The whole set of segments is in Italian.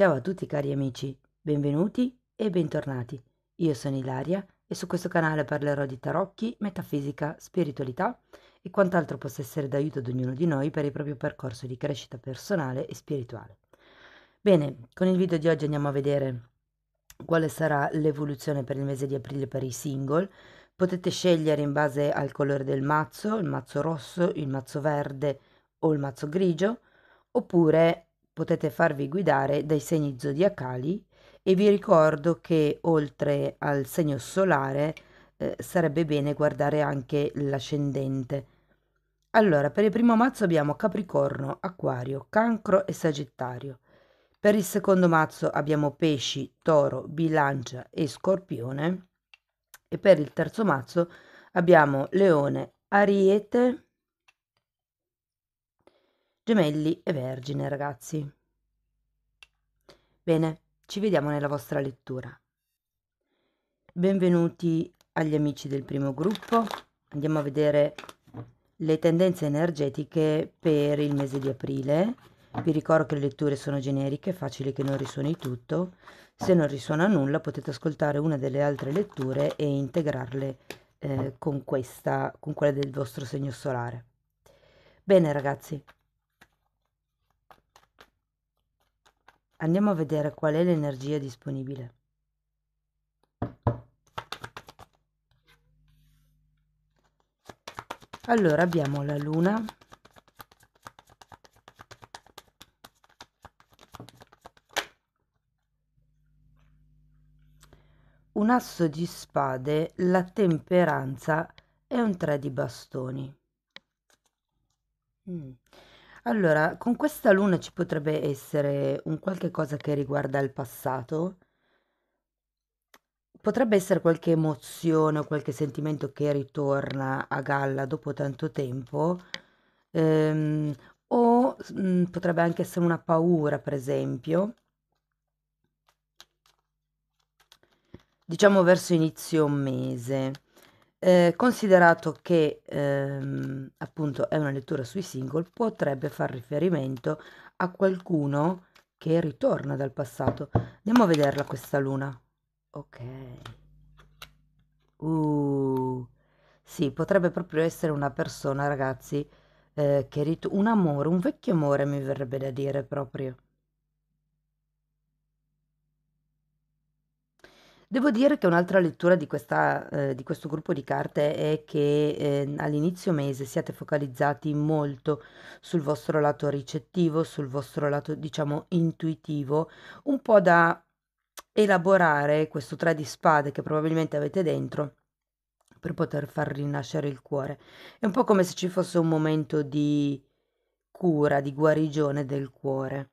Ciao a tutti cari amici, benvenuti e bentornati. Io sono Ilaria e su questo canale parlerò di tarocchi, metafisica, spiritualità e quant'altro possa essere d'aiuto ad ognuno di noi per il proprio percorso di crescita personale e spirituale. Bene, con il video di oggi andiamo a vedere quale sarà l'evoluzione per il mese di aprile per i single. Potete scegliere in base al colore del mazzo, il mazzo rosso, il mazzo verde o il mazzo grigio, oppure potete farvi guidare dai segni zodiacali e vi ricordo che oltre al segno solare eh, sarebbe bene guardare anche l'ascendente. Allora, per il primo mazzo abbiamo Capricorno, Acquario, Cancro e Sagittario. Per il secondo mazzo abbiamo Pesci, Toro, Bilancia e Scorpione. E per il terzo mazzo abbiamo Leone, Ariete, Gemelli e Vergine, ragazzi. Bene, ci vediamo nella vostra lettura. Benvenuti agli amici del primo gruppo. Andiamo a vedere le tendenze energetiche per il mese di aprile. Vi ricordo che le letture sono generiche, facile che non risuoni tutto. Se non risuona nulla potete ascoltare una delle altre letture e integrarle eh, con questa, con quella del vostro segno solare. Bene ragazzi, Andiamo a vedere qual è l'energia disponibile. Allora abbiamo la luna, un asso di spade, la temperanza e un tre di bastoni. Mm. Allora, con questa luna ci potrebbe essere un qualche cosa che riguarda il passato. Potrebbe essere qualche emozione o qualche sentimento che ritorna a galla dopo tanto tempo, ehm, o mh, mm, potrebbe anche essere una paura, per esempio, diciamo verso inizio mese. Eh, considerato che ehm, appunto è una lettura sui single, potrebbe far riferimento a qualcuno che ritorna dal passato. Andiamo a vederla questa luna. Ok. Uh, sì, potrebbe proprio essere una persona, ragazzi, eh, che rit- un amore, un vecchio amore mi verrebbe da dire proprio. Devo dire che un'altra lettura di questa, ehm, di questo gruppo di carte è che, ehm, all'inizio mese siate focalizzati molto sul vostro lato ricettivo, sul vostro lato, diciamo, intuitivo, un po' da elaborare questo 3 di spade che probabilmente avete dentro per poter far rinascere il cuore. È un po' come se ci fosse un momento di cura, di guarigione del cuore.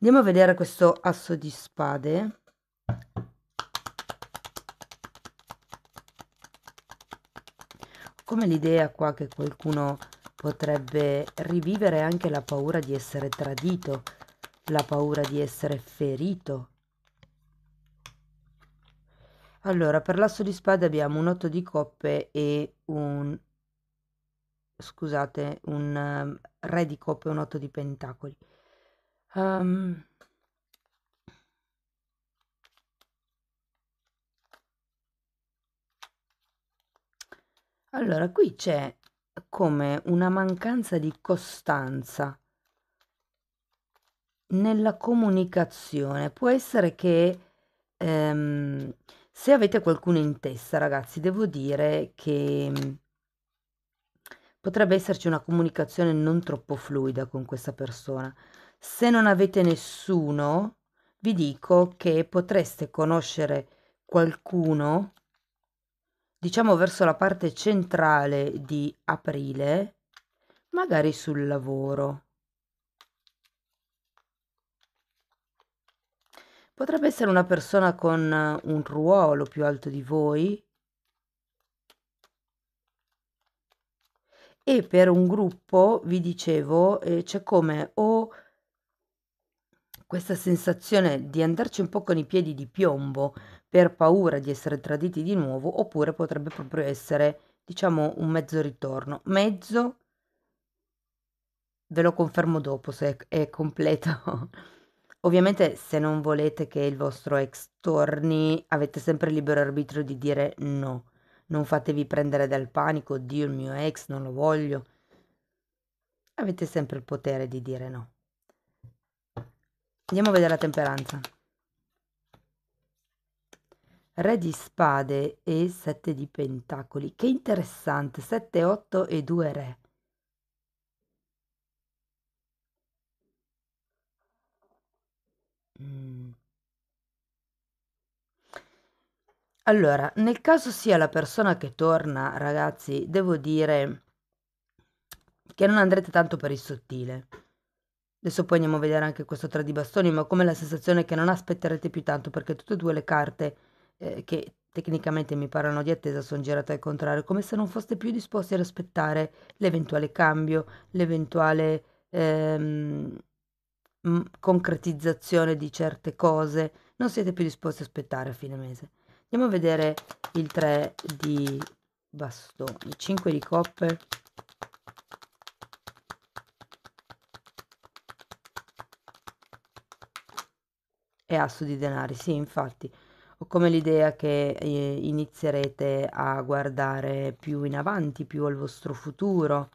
Andiamo a vedere questo asso di spade come l'idea qua che qualcuno potrebbe rivivere anche la paura di essere tradito, la paura di essere ferito. Allora, per l'asso di spade abbiamo un 8 di coppe e un... scusate, un um, re di coppe e un 8 di pentacoli. Um, Allora, qui c'è come una mancanza di costanza nella comunicazione. Può essere che ehm, se avete qualcuno in testa, ragazzi, devo dire che mhmm, potrebbe esserci una comunicazione non troppo fluida con questa persona. Se non avete nessuno, vi dico che potreste conoscere qualcuno diciamo verso la parte centrale di aprile, magari sul lavoro. Potrebbe essere una persona con eh, un ruolo più alto di voi e per un gruppo, vi dicevo, eh, c'è come o questa sensazione di andarci un po' con i piedi di piombo, per paura di essere traditi di nuovo, oppure potrebbe proprio essere, diciamo, un mezzo ritorno. Mezzo, ve lo confermo dopo se è, completo. Ovviamente se non volete che il vostro ex torni, avete sempre il libero arbitrio di dire no. Non fatevi prendere dal panico, Dio il mio ex, non lo voglio. Avete sempre il potere di dire no. Andiamo a vedere la temperanza. Re di spade e sette di pentacoli. Che interessante, sette, otto e due re. Mm. Allora, nel caso sia la persona che torna, ragazzi, devo dire che non andrete tanto per il sottile. Adesso poi andiamo a vedere anche questo tre di bastoni, ma come la sensazione che non aspetterete più tanto perché tutte e due le carte eh, che tecnicamente mi parlano di attesa, sono girata al contrario, come se non foste più disposti ad aspettare l'eventuale cambio, l'eventuale ehm, concretizzazione di certe cose, non siete più disposti ad aspettare a fine mese. Andiamo a vedere il 3 di bastoni, 5 di coppe. E asso di denari, sì, infatti o come l'idea che eh, inizierete a guardare più in avanti, più al vostro futuro.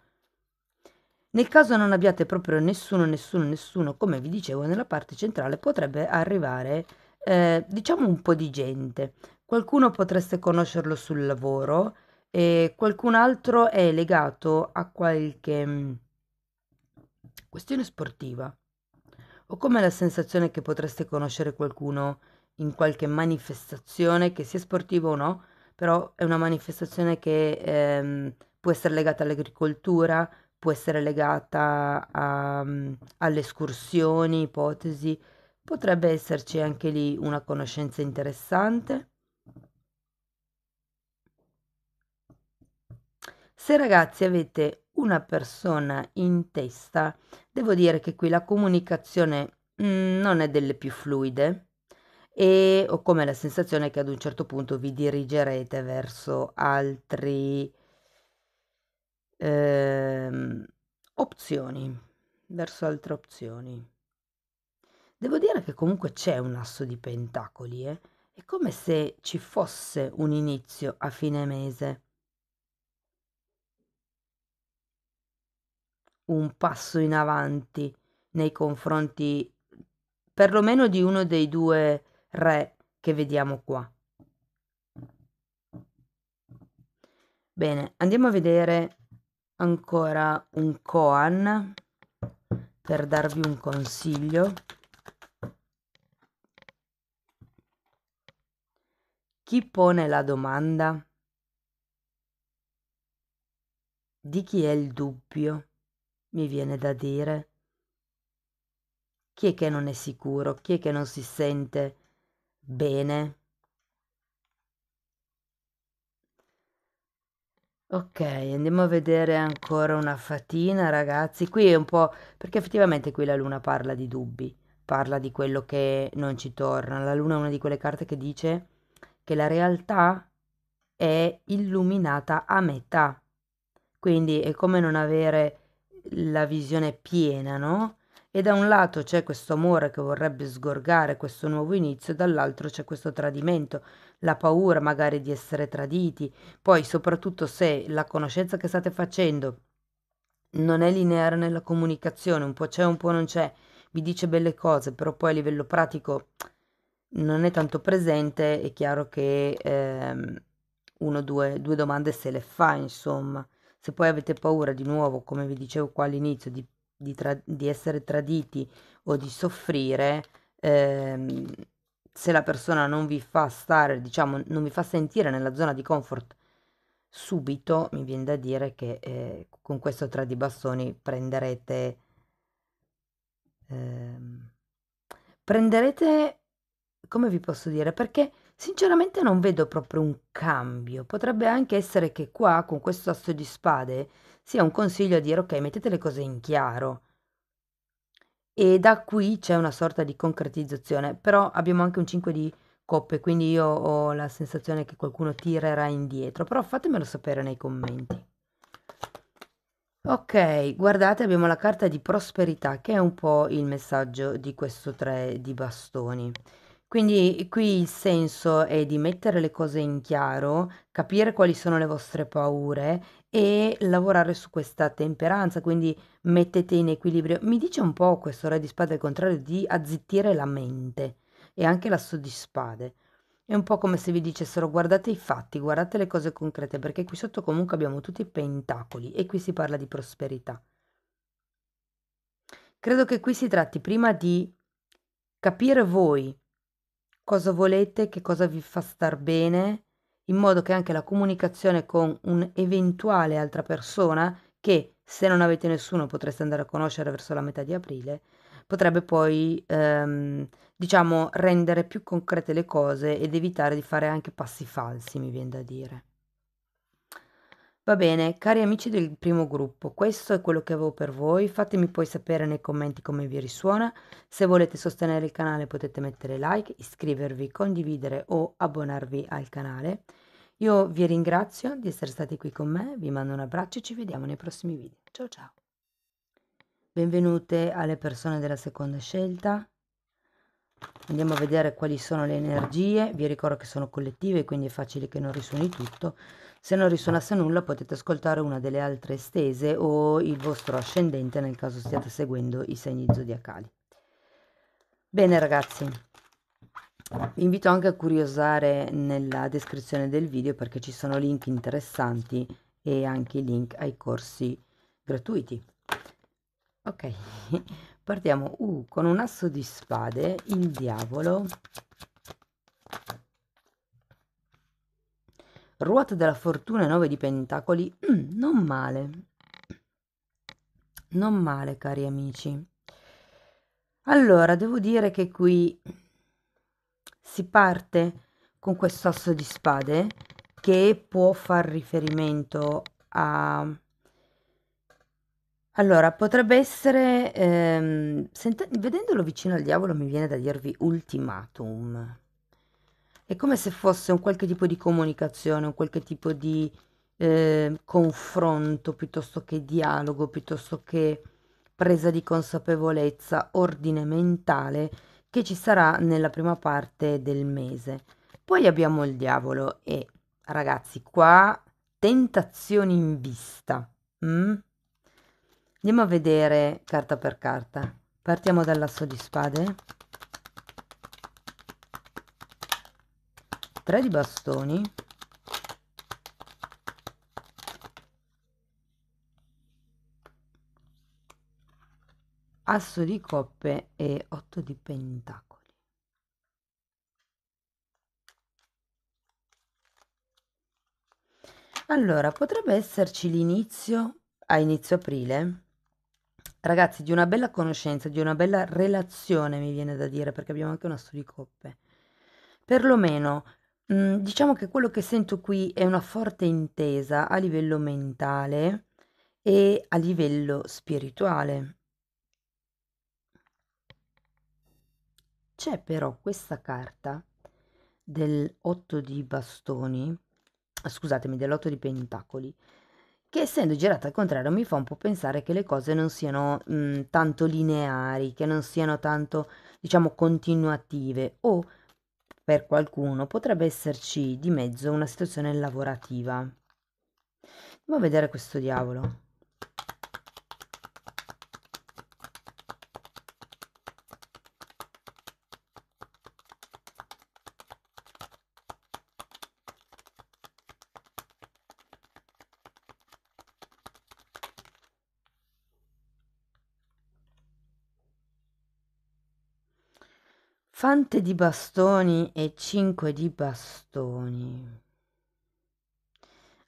Nel caso non abbiate proprio nessuno, nessuno, nessuno, come vi dicevo, nella parte centrale potrebbe arrivare, eh, diciamo, un po' di gente. Qualcuno potreste conoscerlo sul lavoro e qualcun altro è legato a qualche mm, questione sportiva. O come la sensazione che potreste conoscere qualcuno in qualche manifestazione, che sia sportiva o no, però è una manifestazione che ehm, può essere legata all'agricoltura, può essere legata a, um, alle escursioni, ipotesi, potrebbe esserci anche lì una conoscenza interessante. Se ragazzi avete una persona in testa, devo dire che qui la comunicazione mm, non è delle più fluide e ho come la sensazione che ad un certo punto vi dirigerete verso altre ehm, opzioni, verso altre opzioni. Devo dire che comunque c'è un asso di pentacoli, eh? è come se ci fosse un inizio a fine mese. un passo in avanti nei confronti perlomeno di uno dei due re che vediamo qua. Bene, andiamo a vedere ancora un koan per darvi un consiglio. Chi pone la domanda? Di chi è il dubbio? Mi viene da dire. Chi è che non è sicuro? Chi è che non si sente bene. Ok, andiamo a vedere ancora una fatina, ragazzi. Qui è un po' perché effettivamente qui la luna parla di dubbi, parla di quello che non ci torna. La luna è una di quelle carte che dice che la realtà è illuminata a metà. Quindi è come non avere la visione piena, no? e da un lato c'è questo amore che vorrebbe sgorgare questo nuovo inizio, dall'altro c'è questo tradimento, la paura magari di essere traditi, poi soprattutto se la conoscenza che state facendo non è lineare nella comunicazione, un po' c'è, un po' non c'è, vi dice belle cose, però poi a livello pratico non è tanto presente, è chiaro che ehm, uno o due, due domande se le fa, insomma. Se poi avete paura di nuovo, come vi dicevo qua all'inizio, di di, tra- di essere traditi o di soffrire, ehm, se la persona non vi fa stare, diciamo, non vi fa sentire nella zona di comfort subito, mi viene da dire che eh, con questo tra di bastoni prenderete... Ehm, prenderete... come vi posso dire? Perché Sinceramente non vedo proprio un cambio. Potrebbe anche essere che qua, con questo asso di spade, sia un consiglio a dire ok, mettete le cose in chiaro. E da qui c'è una sorta di concretizzazione, però abbiamo anche un 5 di coppe, quindi io ho la sensazione che qualcuno tirerà indietro, però fatemelo sapere nei commenti. Ok, guardate, abbiamo la carta di prosperità che è un po' il messaggio di questo 3 di bastoni. Quindi qui il senso è di mettere le cose in chiaro, capire quali sono le vostre paure e lavorare su questa temperanza, quindi mettete in equilibrio. Mi dice un po' questo re di spade al contrario di azzittire la mente e anche l'asso di spade. È un po' come se vi dicessero guardate i fatti, guardate le cose concrete, perché qui sotto comunque abbiamo tutti i pentacoli e qui si parla di prosperità. Credo che qui si tratti prima di capire voi cosa volete, che cosa vi fa star bene, in modo che anche la comunicazione con un'eventuale altra persona, che se non avete nessuno potreste andare a conoscere verso la metà di aprile, potrebbe poi ehm, diciamo rendere più concrete le cose ed evitare di fare anche passi falsi, mi viene da dire. Va bene, cari amici del primo gruppo, questo è quello che avevo per voi, fatemi poi sapere nei commenti come vi risuona, se volete sostenere il canale potete mettere like, iscrivervi, condividere o abbonarvi al canale. Io vi ringrazio di essere stati qui con me, vi mando un abbraccio e ci vediamo nei prossimi video. Ciao ciao! Benvenute alle persone della seconda scelta. Andiamo a vedere quali sono le energie, vi ricordo che sono collettive quindi è facile che non risuoni tutto. Se non risuonasse nulla potete ascoltare una delle altre estese o il vostro ascendente nel caso stiate seguendo i segni zodiacali. Bene ragazzi, vi invito anche a curiosare nella descrizione del video perché ci sono link interessanti e anche i link ai corsi gratuiti. Ok, partiamo uh, con un asso di spade, il diavolo Ruota della fortuna e nove di pentacoli. Mm, non male. Non male, cari amici. Allora, devo dire che qui si parte con questo asso di spade che può far riferimento a... Allora, potrebbe essere... Ehm, sent- vedendolo vicino al diavolo mi viene da dirvi ultimatum è come se fosse un qualche tipo di comunicazione, un qualche tipo di eh, confronto piuttosto che dialogo, piuttosto che presa di consapevolezza, ordine mentale che ci sarà nella prima parte del mese. Poi abbiamo il diavolo e ragazzi, qua tentazioni in vista. Mm? Andiamo a vedere carta per carta. Partiamo dall'asso di spade. 3 di bastoni asso di coppe e 8 di pentacoli allora potrebbe esserci l'inizio a inizio aprile ragazzi di una bella conoscenza di una bella relazione mi viene da dire perché abbiamo anche un asso di coppe perlomeno Mm, diciamo che quello che sento qui è una forte intesa a livello mentale e a livello spirituale. C'è però questa carta dell'8 di bastoni scusatemi, dell'8 di pentacoli, che essendo girata al contrario mi fa un po' pensare che le cose non siano, mhmm, tanto lineari, che non siano tanto, diciamo, continuative o per qualcuno potrebbe esserci di mezzo una situazione lavorativa. Andiamo a vedere questo diavolo. Fante di bastoni e 5 di bastoni.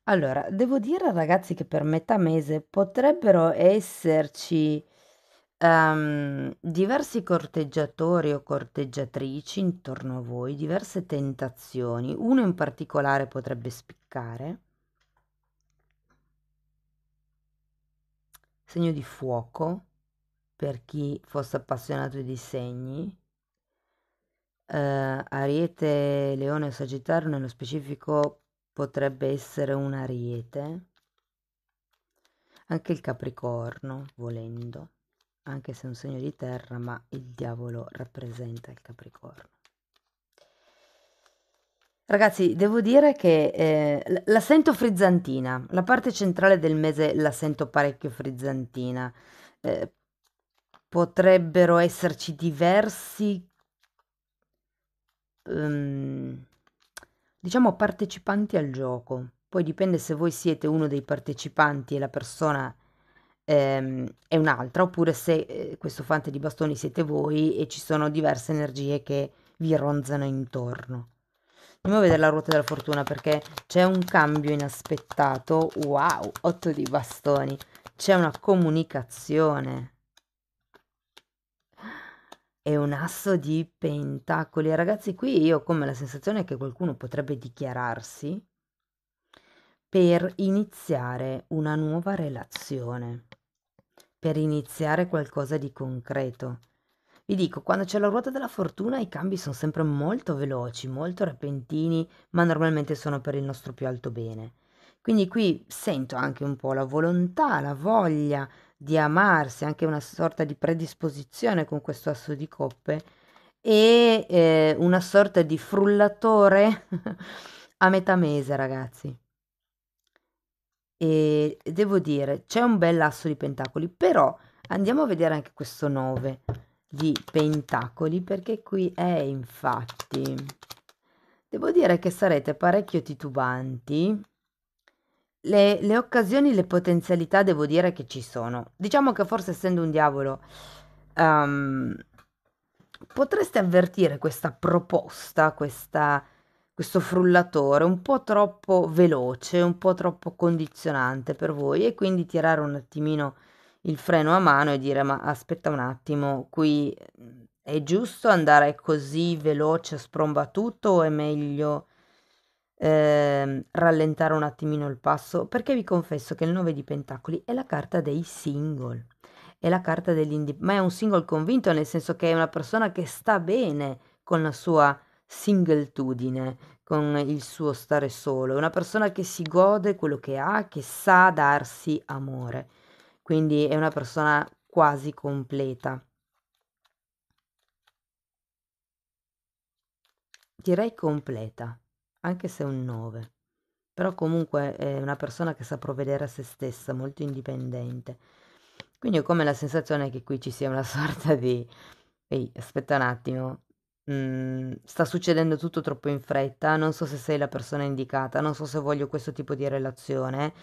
Allora, devo dire ragazzi che per metà mese potrebbero esserci ehm, diversi corteggiatori o corteggiatrici intorno a voi, diverse tentazioni. Uno in particolare potrebbe spiccare. Segno di fuoco per chi fosse appassionato di segni eh, Ariete, Leone o Sagittario, nello specifico potrebbe essere un Ariete, anche il Capricorno, volendo, anche se è un segno di terra, ma il diavolo rappresenta il Capricorno. Ragazzi, devo dire che eh, la sento frizzantina, la parte centrale del mese la sento parecchio frizzantina. Eh, potrebbero esserci diversi ehm, diciamo partecipanti al gioco. Poi dipende se voi siete uno dei partecipanti e la persona ehm, è un'altra, oppure se eh, questo fante di bastoni siete voi e ci sono diverse energie che vi ronzano intorno. Andiamo a vedere la ruota della fortuna perché c'è un cambio inaspettato. Wow, 8 di bastoni. C'è una comunicazione. È un asso di pentacoli. Ragazzi, qui io ho come la sensazione che qualcuno potrebbe dichiararsi per iniziare una nuova relazione, per iniziare qualcosa di concreto. Vi dico, quando c'è la ruota della fortuna i cambi sono sempre molto veloci, molto repentini, ma normalmente sono per il nostro più alto bene. Quindi qui sento anche un po' la volontà, la voglia di amarsi, anche una sorta di predisposizione con questo asso di coppe e eh, una sorta di frullatore a metà mese, ragazzi. E devo dire, c'è un bel asso di pentacoli, però andiamo a vedere anche questo 9 di pentacoli perché qui è infatti devo dire che sarete parecchio titubanti le, le, occasioni, le potenzialità devo dire che ci sono. Diciamo che forse essendo un diavolo, um, potreste avvertire questa proposta, questa, questo frullatore un po' troppo veloce, un po' troppo condizionante per voi e quindi tirare un attimino il freno a mano e dire ma aspetta un attimo, qui è giusto andare così veloce, sprombatutto o è meglio ehm, rallentare un attimino il passo perché vi confesso che il 9 di Pentacoli è la carta dei single, è la carta dell'indipendenza, ma è un single convinto nel senso che è una persona che sta bene con la sua singletudine, con il suo stare solo, è una persona che si gode quello che ha, che sa darsi amore, quindi è una persona quasi completa. Direi completa anche se è un 9. Però comunque è una persona che sa provvedere a se stessa, molto indipendente. Quindi ho come la sensazione che qui ci sia una sorta di... Ehi, aspetta un attimo, Mm, sta succedendo tutto troppo in fretta, non so se sei la persona indicata, non so se voglio questo tipo di relazione.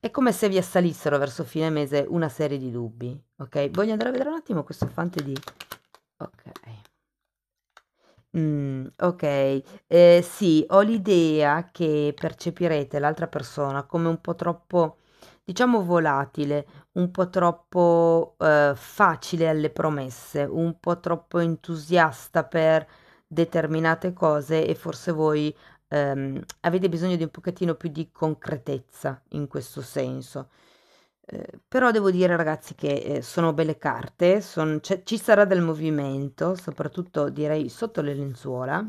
È come se vi assalissero verso fine mese una serie di dubbi, ok? Voglio andare a vedere un attimo questo fante di... Ok. Ok, okay. Ehm, sì, ho l'idea che percepirete l'altra persona come un po' troppo, diciamo volatile, un po' troppo, ehm, facile alle promesse, un po' troppo entusiasta per determinate cose e forse voi, ehm, avete bisogno di un pochettino più di concretezza in questo senso. Eh, però devo dire ragazzi che eh, sono belle carte, son, cioè, ci sarà del movimento, soprattutto direi sotto le lenzuola.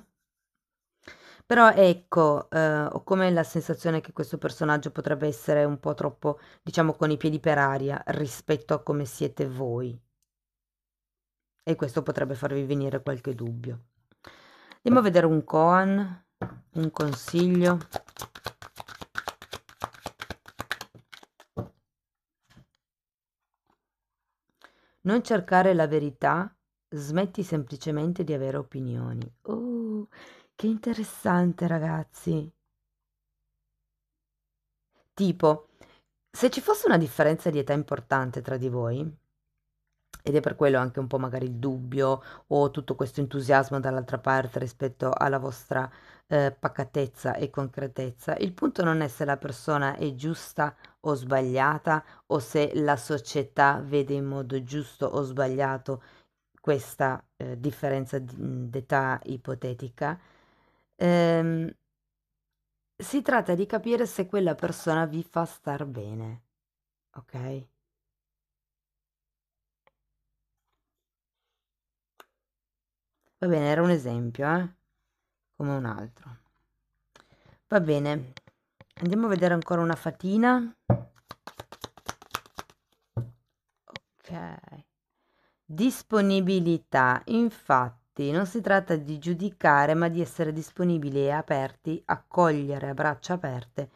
Però ecco, eh, ho come la sensazione che questo personaggio potrebbe essere un po' troppo, diciamo, con i piedi per aria rispetto a come siete voi. E questo potrebbe farvi venire qualche dubbio. Andiamo a vedere un koan, un consiglio. Non cercare la verità, smetti semplicemente di avere opinioni. Oh, che interessante ragazzi. Tipo, se ci fosse una differenza di età importante tra di voi, ed è per quello anche un po' magari il dubbio o tutto questo entusiasmo dall'altra parte rispetto alla vostra eh, pacatezza e concretezza. Il punto non è se la persona è giusta o o sbagliata o se la società vede in modo giusto o sbagliato questa eh, differenza mm, d'età ipotetica. Ehm, si tratta di capire se quella persona vi fa star bene, ok? Va bene, era un esempio, eh? Come un altro. Va bene, andiamo a vedere ancora una fatina ok disponibilità infatti non si tratta di giudicare ma di essere disponibili e aperti accogliere a braccia aperte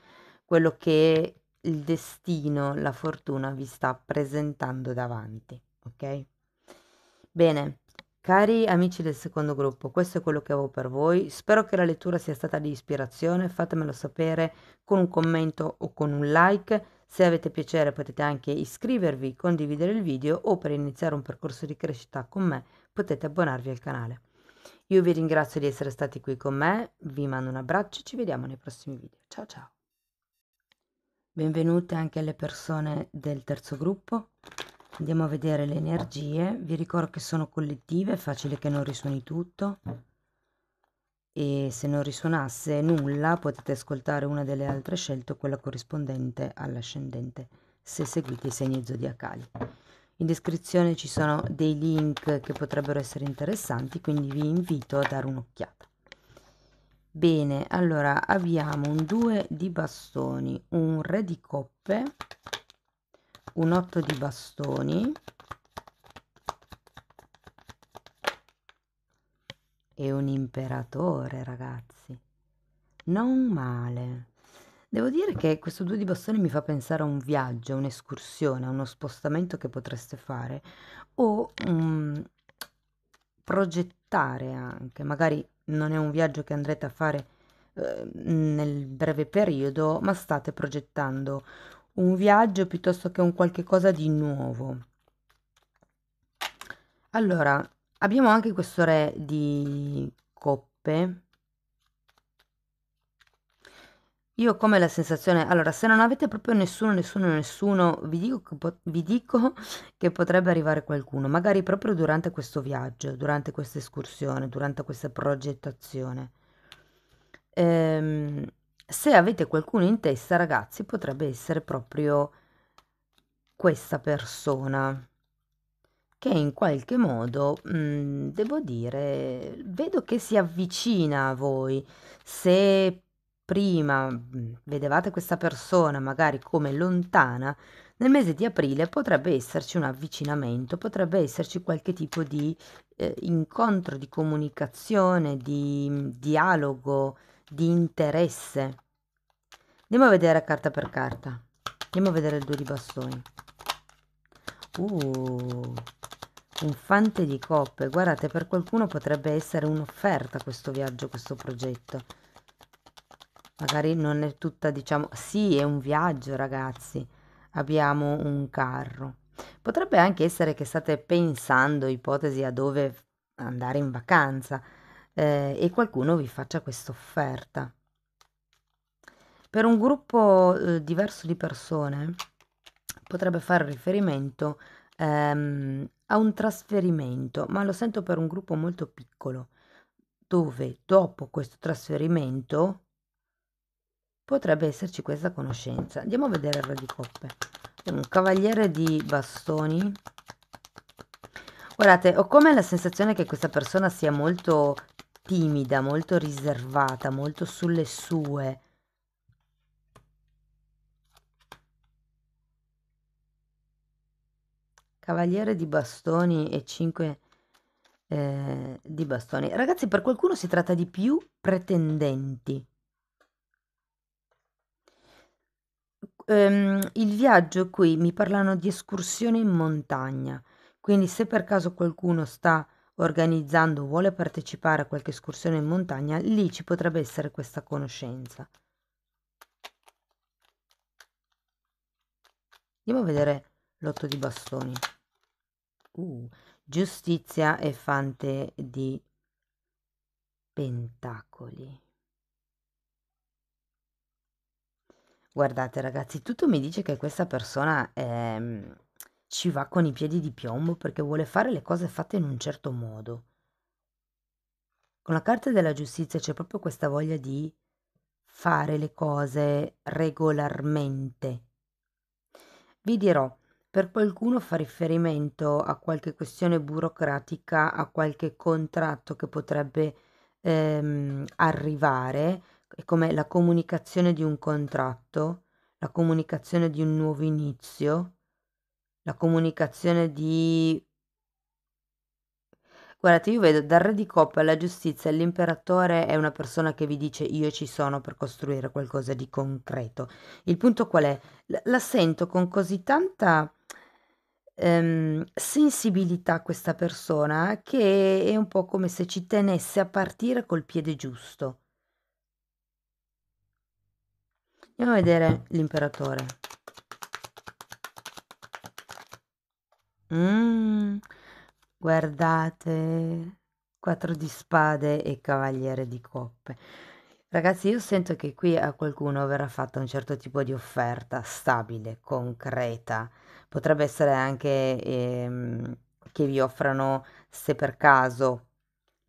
quello che il destino la fortuna vi sta presentando davanti ok bene Cari amici del secondo gruppo, questo è quello che avevo per voi. Spero che la lettura sia stata di ispirazione. Fatemelo sapere con un commento o con un like. Se avete piacere potete anche iscrivervi, condividere il video o per iniziare un percorso di crescita con me potete abbonarvi al canale. Io vi ringrazio di essere stati qui con me, vi mando un abbraccio e ci vediamo nei prossimi video. Ciao ciao! Benvenute anche alle persone del terzo gruppo. Andiamo a vedere le energie, vi ricordo che sono collettive, è facile che non risuoni tutto e se non risuonasse nulla potete ascoltare una delle altre scelte quella corrispondente all'ascendente se seguite i segni zodiacali. In descrizione ci sono dei link che potrebbero essere interessanti, quindi vi invito a dare un'occhiata. Bene, allora abbiamo un 2 di bastoni, un re di coppe, un 8 di bastoni e un imperatore ragazzi non male devo dire che questo 2 di bastoni mi fa pensare a un viaggio un'escursione a uno spostamento che potreste fare o um, progettare anche magari non è un viaggio che andrete a fare eh, nel breve periodo, ma state progettando un viaggio piuttosto che un qualche cosa di nuovo. Allora, abbiamo anche questo re di coppe. Io come la sensazione, allora se non avete proprio nessuno, nessuno, nessuno, vi dico, che, vi dico che potrebbe arrivare qualcuno, magari proprio durante questo viaggio, durante questa escursione, durante questa progettazione. Ehm, se avete qualcuno in testa, ragazzi, potrebbe essere proprio questa persona che in qualche modo, mh, mhmm, devo dire, vedo che si avvicina a voi. Se prima mhmm, vedevate questa persona magari come lontana, nel mese di aprile potrebbe esserci un avvicinamento, potrebbe esserci qualche tipo di eh, incontro, di comunicazione, di mhmm, dialogo, di interesse. Andiamo a vedere carta per carta. Andiamo a vedere il due di bastoni. Uh, un fante di coppe. Guardate, per qualcuno potrebbe essere un'offerta questo viaggio, questo progetto. Magari non è tutta, diciamo, sì, è un viaggio, ragazzi. Abbiamo un carro. Potrebbe anche essere che state pensando ipotesi a dove andare in vacanza eh, e qualcuno vi faccia questa offerta. Per un gruppo eh, diverso di persone potrebbe fare riferimento ehm, a un trasferimento, ma lo sento per un gruppo molto piccolo, dove dopo questo trasferimento potrebbe esserci questa conoscenza. Andiamo a vedere il re di coppe. un cavaliere di bastoni. Guardate, ho come la sensazione che questa persona sia molto timida, molto riservata, molto sulle sue. Cavaliere di bastoni e 5 eh, di bastoni. Ragazzi, per qualcuno si tratta di più pretendenti. Ehm, il viaggio qui mi parlano di escursione in montagna. Quindi se per caso qualcuno sta organizzando o vuole partecipare a qualche escursione in montagna, lì ci potrebbe essere questa conoscenza. Andiamo a vedere l'otto di bastoni. Uh, giustizia e fante di pentacoli. Guardate ragazzi, tutto mi dice che questa persona è mm, ci va con i piedi di piombo perché vuole fare le cose fatte in un certo modo. Con la Carta della Giustizia c'è proprio questa voglia di fare le cose regolarmente. Vi dirò, per qualcuno fa riferimento a qualche questione burocratica, a qualche contratto che potrebbe ehm, arrivare, come la comunicazione di un contratto, la comunicazione di un nuovo inizio, la comunicazione di... Guardate, io vedo dal re di coppa alla giustizia, l'imperatore è una persona che vi dice io ci sono per costruire qualcosa di concreto. Il punto qual è? L- la sento con così tanta ehm, sensibilità questa persona che è un po' come se ci tenesse a partire col piede giusto. Andiamo a vedere l'imperatore. Mh, mm. guardate, quattro di spade e cavaliere di coppe. Ragazzi, io sento che qui a qualcuno verrà fatta un certo tipo di offerta stabile, concreta. Potrebbe essere anche, ehm, che vi offrano, se per caso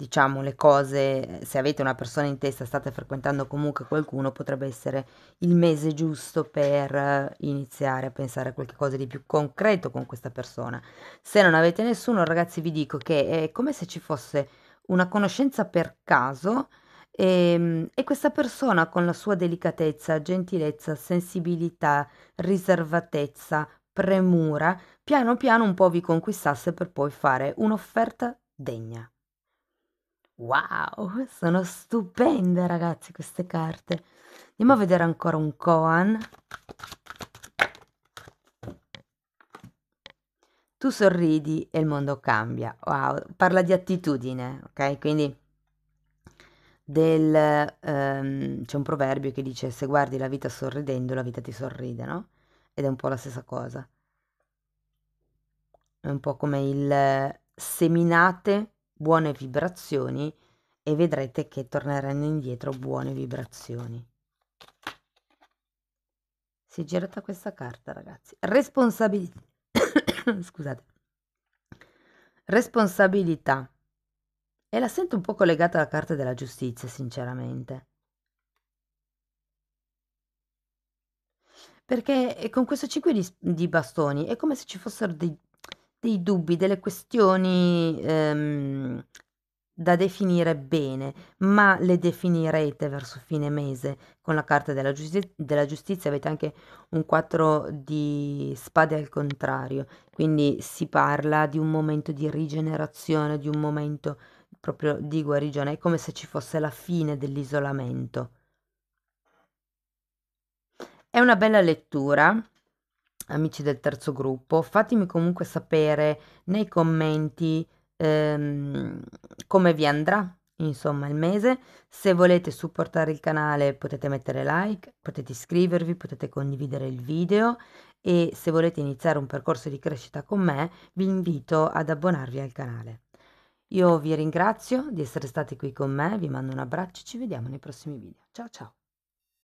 diciamo le cose, se avete una persona in testa, state frequentando comunque qualcuno, potrebbe essere il mese giusto per eh, iniziare a pensare a qualcosa di più concreto con questa persona. Se non avete nessuno, ragazzi, vi dico che è come se ci fosse una conoscenza per caso e, ehm, e questa persona con la sua delicatezza, gentilezza, sensibilità, riservatezza, premura, piano piano un po' vi conquistasse per poi fare un'offerta degna. Wow, sono stupende ragazzi queste carte. Andiamo a vedere ancora un Koan. Tu sorridi e il mondo cambia. Wow, parla di attitudine, ok? Quindi del, um, c'è un proverbio che dice se guardi la vita sorridendo, la vita ti sorride, no? Ed è un po' la stessa cosa. È un po' come il seminate buone vibrazioni e vedrete che torneranno indietro buone vibrazioni. Si è girata questa carta, ragazzi. Responsabilità. Scusate. Responsabilità. E la sento un po' collegata alla carta della giustizia, sinceramente. Perché con questo 5 di, di, bastoni è come se ci fossero dei dei dubbi, delle questioni ehm, da definire bene, ma le definirete verso fine mese con la carta della, giustizia, della giustizia avete anche un 4 di spade al contrario, quindi si parla di un momento di rigenerazione, di un momento proprio di guarigione, è come se ci fosse la fine dell'isolamento. È una bella lettura, amici del terzo gruppo, fatemi comunque sapere nei commenti ehm, come vi andrà insomma il mese. Se volete supportare il canale potete mettere like, potete iscrivervi, potete condividere il video e se volete iniziare un percorso di crescita con me vi invito ad abbonarvi al canale. Io vi ringrazio di essere stati qui con me, vi mando un abbraccio ci vediamo nei prossimi video. Ciao ciao!